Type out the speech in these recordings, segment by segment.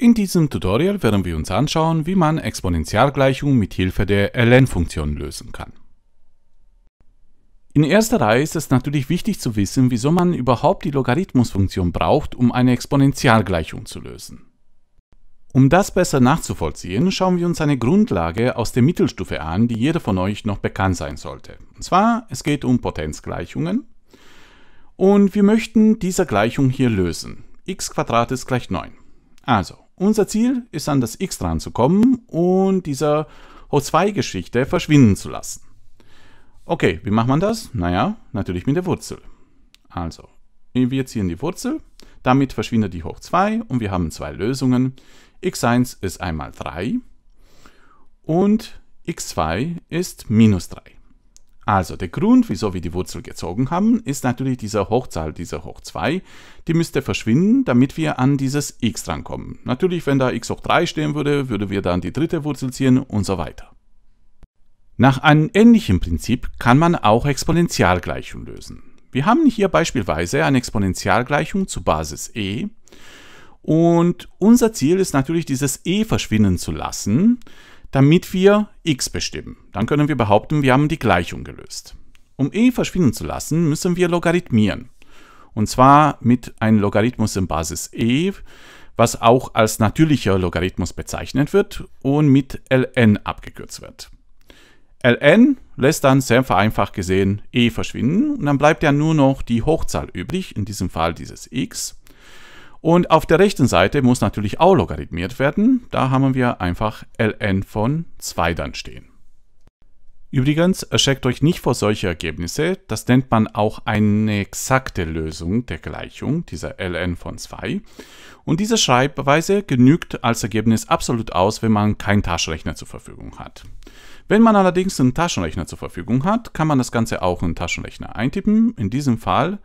In diesem Tutorial werden wir uns anschauen, wie man Exponentialgleichungen mit Hilfe der ln-Funktion lösen kann. In erster Reihe ist es natürlich wichtig zu wissen, wieso man überhaupt die Logarithmusfunktion braucht, um eine Exponentialgleichung zu lösen. Um das besser nachzuvollziehen, schauen wir uns eine Grundlage aus der Mittelstufe an, die jeder von euch noch bekannt sein sollte. Und zwar, es geht um Potenzgleichungen und wir möchten diese Gleichung hier lösen. x ist gleich 9. Also, unser Ziel ist an das X dran zu kommen und dieser O2-Geschichte verschwinden zu lassen. Okay, wie macht man das? Naja, natürlich mit der Wurzel. Also, wir ziehen die Wurzel, damit verschwindet die hoch 2 und wir haben zwei Lösungen. x1 ist einmal 3 und x2 ist minus 3. Also der Grund, wieso wir die Wurzel gezogen haben, ist natürlich diese Hochzahl, diese hoch 2. Die müsste verschwinden, damit wir an dieses x drankommen. Natürlich, wenn da x hoch 3 stehen würde, würde wir dann die dritte Wurzel ziehen und so weiter. Nach einem ähnlichen Prinzip kann man auch Exponentialgleichungen lösen. Wir haben hier beispielsweise eine Exponentialgleichung zu Basis e und unser Ziel ist natürlich, dieses e verschwinden zu lassen, damit wir x bestimmen. Dann können wir behaupten, wir haben die Gleichung gelöst. Um e verschwinden zu lassen, müssen wir logarithmieren. Und zwar mit einem Logarithmus in Basis e, was auch als natürlicher Logarithmus bezeichnet wird und mit ln abgekürzt wird. ln lässt dann sehr vereinfacht gesehen e verschwinden und dann bleibt ja nur noch die Hochzahl übrig, in diesem Fall dieses x. Und auf der rechten Seite muss natürlich auch logarithmiert werden. Da haben wir einfach ln von 2 dann stehen. Übrigens, erschreckt euch nicht vor solche Ergebnisse. Das nennt man auch eine exakte Lösung der Gleichung, dieser ln von 2. Und diese Schreibweise genügt als Ergebnis absolut aus, wenn man keinen Taschenrechner zur Verfügung hat. Wenn man allerdings einen Taschenrechner zur Verfügung hat, kann man das Ganze auch in den Taschenrechner eintippen. In diesem Fall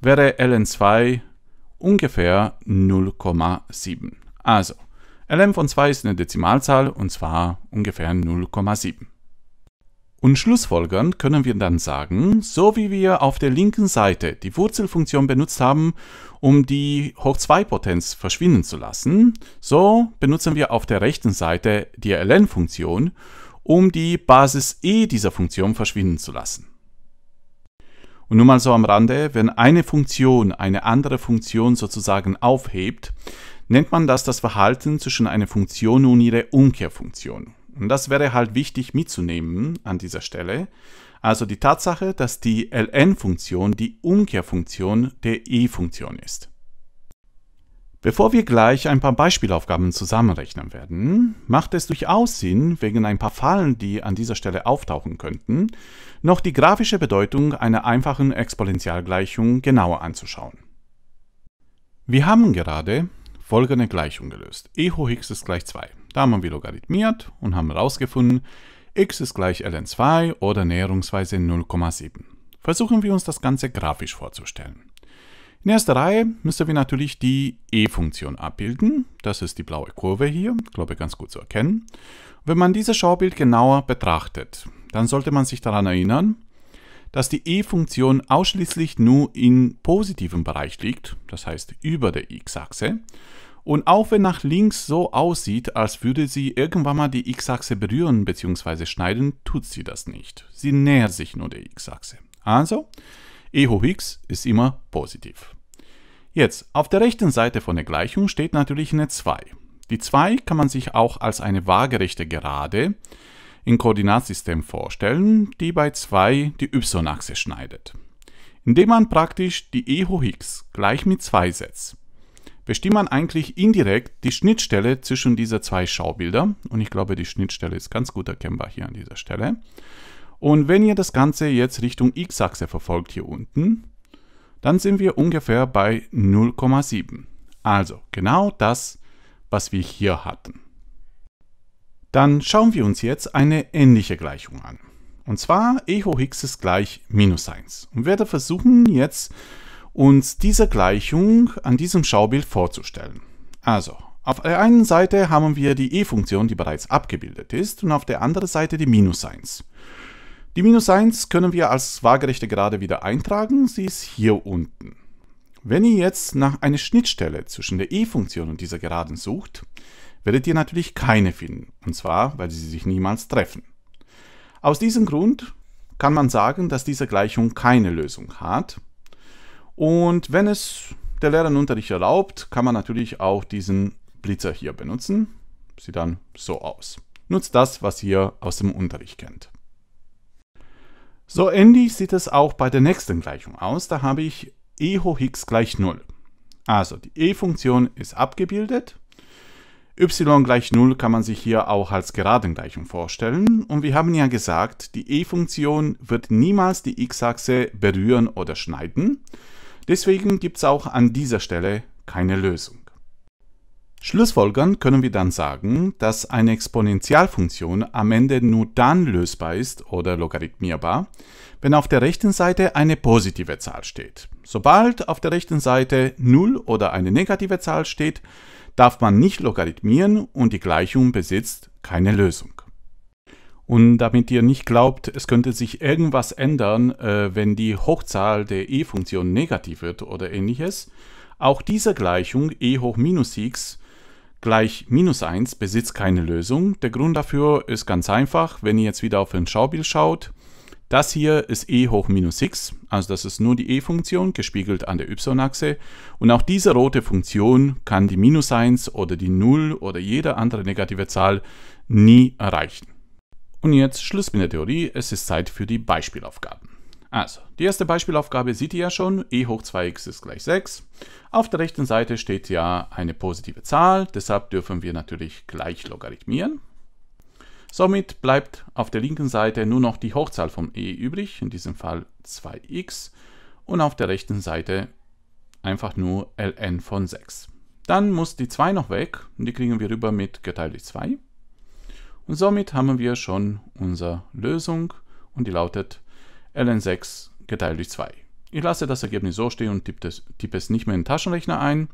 wäre ln2 ungefähr 0,7. Also, ln von 2 ist eine Dezimalzahl und zwar ungefähr 0,7. Und schlussfolgernd können wir dann sagen, so wie wir auf der linken Seite die Wurzelfunktion benutzt haben, um die hoch 2 Potenz verschwinden zu lassen, so benutzen wir auf der rechten Seite die ln-Funktion, um die Basis e dieser Funktion verschwinden zu lassen. Und nur mal so am Rande, wenn eine Funktion eine andere Funktion sozusagen aufhebt, nennt man das das Verhalten zwischen einer Funktion und ihrer Umkehrfunktion. Und das wäre halt wichtig mitzunehmen an dieser Stelle. Also die Tatsache, dass die ln-Funktion die Umkehrfunktion der e-Funktion ist. Bevor wir gleich ein paar Beispielaufgaben zusammenrechnen werden, macht es durchaus Sinn, wegen ein paar Fallen, die an dieser Stelle auftauchen könnten, noch die grafische Bedeutung einer einfachen Exponentialgleichung genauer anzuschauen. Wir haben gerade folgende Gleichung gelöst. e hoch x ist gleich 2. Da haben wir logarithmiert und haben herausgefunden, x ist gleich ln 2 oder näherungsweise 0,7. Versuchen wir uns das Ganze grafisch vorzustellen. In erster Reihe müssen wir natürlich die E-Funktion abbilden. Das ist die blaue Kurve hier, glaube ich, ganz gut zu erkennen. Wenn man dieses Schaubild genauer betrachtet, dann sollte man sich daran erinnern, dass die E-Funktion ausschließlich nur im positiven Bereich liegt, das heißt über der x-Achse. Und auch wenn nach links so aussieht, als würde sie irgendwann mal die x-Achse berühren bzw. schneiden, tut sie das nicht. Sie nähert sich nur der x-Achse. Also, E hoch x ist immer positiv. Jetzt, auf der rechten Seite von der Gleichung steht natürlich eine 2. Die 2 kann man sich auch als eine waagerechte Gerade im Koordinatsystem vorstellen, die bei 2 die y-Achse schneidet. Indem man praktisch die e hoch x gleich mit 2 setzt, bestimmt man eigentlich indirekt die Schnittstelle zwischen dieser zwei Schaubilder. Und ich glaube, die Schnittstelle ist ganz gut erkennbar hier an dieser Stelle. Und wenn ihr das Ganze jetzt Richtung x-Achse verfolgt hier unten, dann sind wir ungefähr bei 0,7. Also genau das, was wir hier hatten. Dann schauen wir uns jetzt eine ähnliche Gleichung an. Und zwar e hoch x ist gleich minus 1. Und werde versuchen jetzt uns diese Gleichung an diesem Schaubild vorzustellen. Also, auf der einen Seite haben wir die e-Funktion, die bereits abgebildet ist, und auf der anderen Seite die minus 1. Die minus 1 können wir als waagerechte Gerade wieder eintragen, sie ist hier unten. Wenn ihr jetzt nach einer Schnittstelle zwischen der e-Funktion und dieser Geraden sucht, werdet ihr natürlich keine finden, und zwar, weil sie sich niemals treffen. Aus diesem Grund kann man sagen, dass diese Gleichung keine Lösung hat. Und wenn es der Lehrernunterricht erlaubt, kann man natürlich auch diesen Blitzer hier benutzen. Sieht dann so aus. Nutzt das, was ihr aus dem Unterricht kennt. So ähnlich sieht es auch bei der nächsten Gleichung aus. Da habe ich e hoch x gleich 0. Also die e-Funktion ist abgebildet. y gleich 0 kann man sich hier auch als Geradengleichung vorstellen. Und wir haben ja gesagt, die e-Funktion wird niemals die x-Achse berühren oder schneiden. Deswegen gibt es auch an dieser Stelle keine Lösung. Schlussfolgernd können wir dann sagen, dass eine Exponentialfunktion am Ende nur dann lösbar ist oder logarithmierbar, wenn auf der rechten Seite eine positive Zahl steht. Sobald auf der rechten Seite 0 oder eine negative Zahl steht, darf man nicht logarithmieren und die Gleichung besitzt keine Lösung. Und damit ihr nicht glaubt, es könnte sich irgendwas ändern, äh, wenn die Hochzahl der e-Funktion negativ wird oder ähnliches, auch diese Gleichung e hoch minus x gleich minus 1 besitzt keine Lösung. Der Grund dafür ist ganz einfach. Wenn ihr jetzt wieder auf ein Schaubild schaut, das hier ist e hoch minus x, also das ist nur die e-Funktion, gespiegelt an der y-Achse. Und auch diese rote Funktion kann die minus 1 oder die 0 oder jede andere negative Zahl nie erreichen. Und jetzt Schluss mit der Theorie, es ist Zeit für die Beispielaufgaben. Also, die erste Beispielaufgabe sieht ihr ja schon, e hoch 2x ist gleich 6. Auf der rechten Seite steht ja eine positive Zahl, deshalb dürfen wir natürlich gleich logarithmieren. Somit bleibt auf der linken Seite nur noch die Hochzahl vom e übrig, in diesem Fall 2x, und auf der rechten Seite einfach nur ln von 6. Dann muss die 2 noch weg und die kriegen wir rüber mit geteilt durch 2. Und somit haben wir schon unsere Lösung und die lautet 2 ln 6 geteilt durch 2. Ich lasse das Ergebnis so stehen und tippe, das, tippe es nicht mehr in den Taschenrechner ein.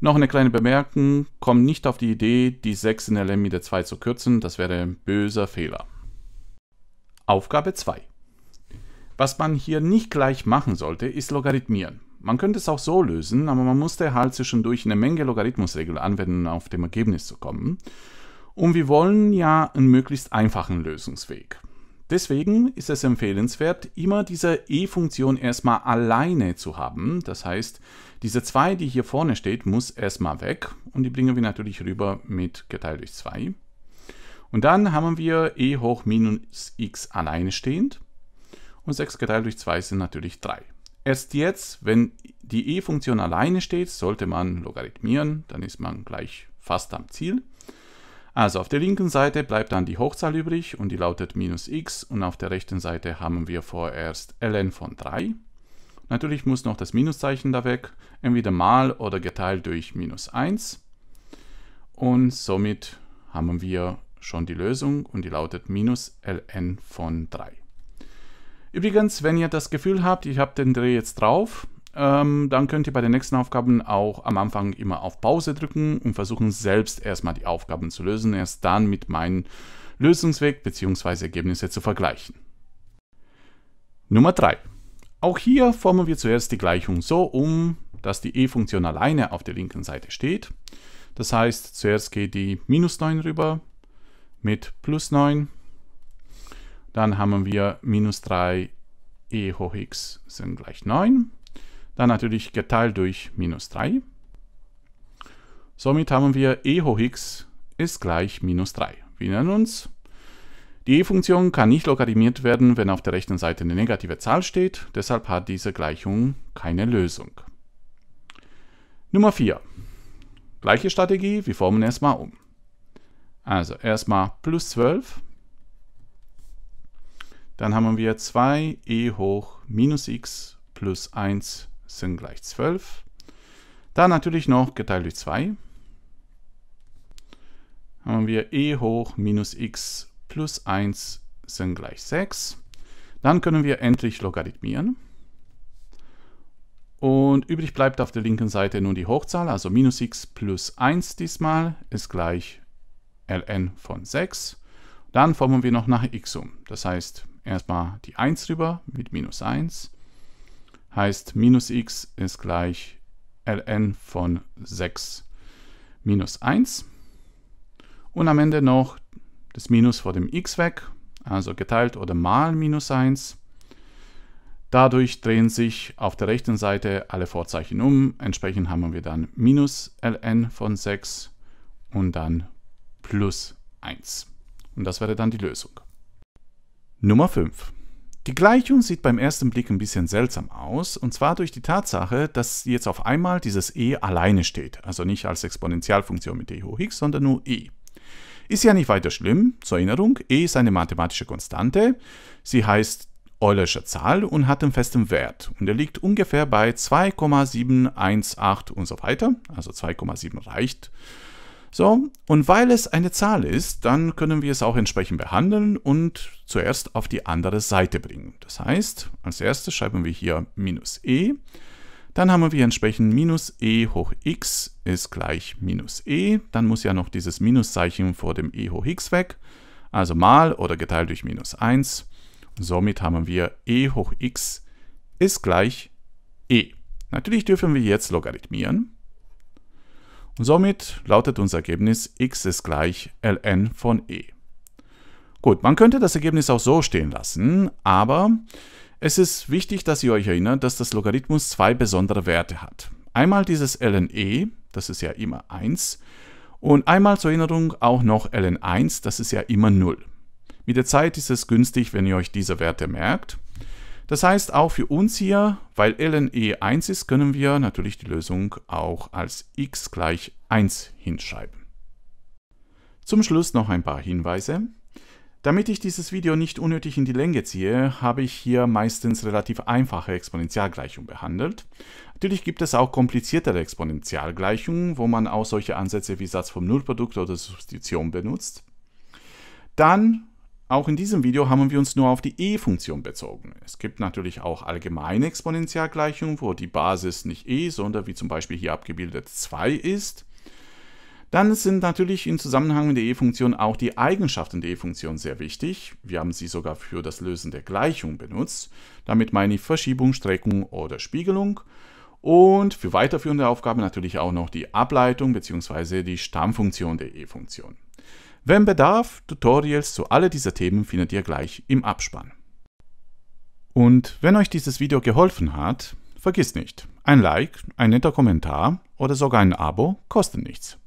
Noch eine kleine Bemerkung, komm nicht auf die Idee, die 6 in ln e mit der 2 zu kürzen, das wäre ein böser Fehler. Aufgabe 2. Was man hier nicht gleich machen sollte, ist logarithmieren. Man könnte es auch so lösen, aber man musste halt zwischendurch eine Menge Logarithmusregeln anwenden, um auf dem Ergebnis zu kommen. Und wir wollen ja einen möglichst einfachen Lösungsweg. Deswegen ist es empfehlenswert, immer diese e-Funktion erstmal alleine zu haben. Das heißt, diese 2, die hier vorne steht, muss erstmal weg und die bringen wir natürlich rüber mit geteilt durch 2. Und dann haben wir e hoch minus x alleine stehend und 6 geteilt durch 2 sind natürlich 3. Erst jetzt, wenn die e-Funktion alleine steht, sollte man logarithmieren, dann ist man gleich fast am Ziel. Also auf der linken Seite bleibt dann die Hochzahl übrig und die lautet minus x und auf der rechten Seite haben wir vorerst ln von 3. Natürlich muss noch das Minuszeichen da weg, entweder mal oder geteilt durch minus 1. Und somit haben wir schon die Lösung und die lautet minus ln von 3. Übrigens, wenn ihr das Gefühl habt, ich habe den Dreh jetzt drauf, ähm, dann könnt ihr bei den nächsten Aufgaben auch am Anfang immer auf Pause drücken und versuchen selbst erstmal die Aufgaben zu lösen, erst dann mit meinem Lösungsweg bzw. Ergebnisse zu vergleichen. Nummer 3. Auch hier formen wir zuerst die Gleichung so um, dass die e-Funktion alleine auf der linken Seite steht. Das heißt, zuerst geht die minus 9 rüber mit plus 9. Dann haben wir minus 3 e hoch x sind gleich 9. Dann natürlich geteilt durch minus 3. Somit haben wir e hoch x ist gleich minus 3. Wir nennen uns, die e-Funktion kann nicht logarithmiert werden, wenn auf der rechten Seite eine negative Zahl steht, deshalb hat diese Gleichung keine Lösung. Nummer 4. Gleiche Strategie, wir formen erstmal um. Also erstmal plus 12. Dann haben wir 2e hoch minus x plus 1 sind gleich 12. Dann natürlich noch geteilt durch 2 haben wir e hoch minus x plus 1 sind gleich 6. Dann können wir endlich logarithmieren. Und übrig bleibt auf der linken Seite nun die Hochzahl, also minus x plus 1 diesmal ist gleich ln von 6. Dann formen wir noch nach x um. Das heißt, erstmal die 1 rüber mit minus 1 heißt minus x ist gleich ln von 6 minus 1 und am Ende noch das Minus vor dem x weg, also geteilt oder mal minus 1. Dadurch drehen sich auf der rechten Seite alle Vorzeichen um. Entsprechend haben wir dann minus ln von 6 und dann plus 1. Und das wäre dann die Lösung. Nummer 5. Die Gleichung sieht beim ersten Blick ein bisschen seltsam aus, und zwar durch die Tatsache, dass jetzt auf einmal dieses e alleine steht, also nicht als Exponentialfunktion mit e hoch x, sondern nur e. Ist ja nicht weiter schlimm, zur Erinnerung, e ist eine mathematische Konstante, sie heißt Eulersche Zahl und hat einen festen Wert und er liegt ungefähr bei 2,718 und so weiter, also 2,7 reicht so, und weil es eine Zahl ist, dann können wir es auch entsprechend behandeln und zuerst auf die andere Seite bringen. Das heißt, als erstes schreiben wir hier minus e, dann haben wir entsprechend minus e hoch x ist gleich minus e, dann muss ja noch dieses Minuszeichen vor dem e hoch x weg, also mal oder geteilt durch minus 1. somit haben wir e hoch x ist gleich e. Natürlich dürfen wir jetzt logarithmieren. Und somit lautet unser Ergebnis x ist gleich ln von e. Gut, man könnte das Ergebnis auch so stehen lassen, aber es ist wichtig, dass ihr euch erinnert, dass das Logarithmus zwei besondere Werte hat. Einmal dieses ln e, das ist ja immer 1, und einmal zur Erinnerung auch noch ln1, das ist ja immer 0. Mit der Zeit ist es günstig, wenn ihr euch diese Werte merkt. Das heißt, auch für uns hier, weil ln e 1 ist, können wir natürlich die Lösung auch als x gleich 1 hinschreiben. Zum Schluss noch ein paar Hinweise. Damit ich dieses Video nicht unnötig in die Länge ziehe, habe ich hier meistens relativ einfache Exponentialgleichungen behandelt. Natürlich gibt es auch kompliziertere Exponentialgleichungen, wo man auch solche Ansätze wie Satz vom Nullprodukt oder Substitution benutzt. Dann auch in diesem Video haben wir uns nur auf die e-Funktion bezogen. Es gibt natürlich auch allgemeine Exponentialgleichungen, wo die Basis nicht e, sondern wie zum Beispiel hier abgebildet 2 ist. Dann sind natürlich im Zusammenhang mit der e-Funktion auch die Eigenschaften der e-Funktion sehr wichtig. Wir haben sie sogar für das Lösen der Gleichung benutzt. Damit meine ich Verschiebung, Streckung oder Spiegelung. Und für weiterführende Aufgaben natürlich auch noch die Ableitung bzw. die Stammfunktion der e-Funktion. Wenn Bedarf, Tutorials zu alle dieser Themen findet ihr gleich im Abspann. Und wenn euch dieses Video geholfen hat, vergiss nicht, ein Like, ein netter Kommentar oder sogar ein Abo kosten nichts.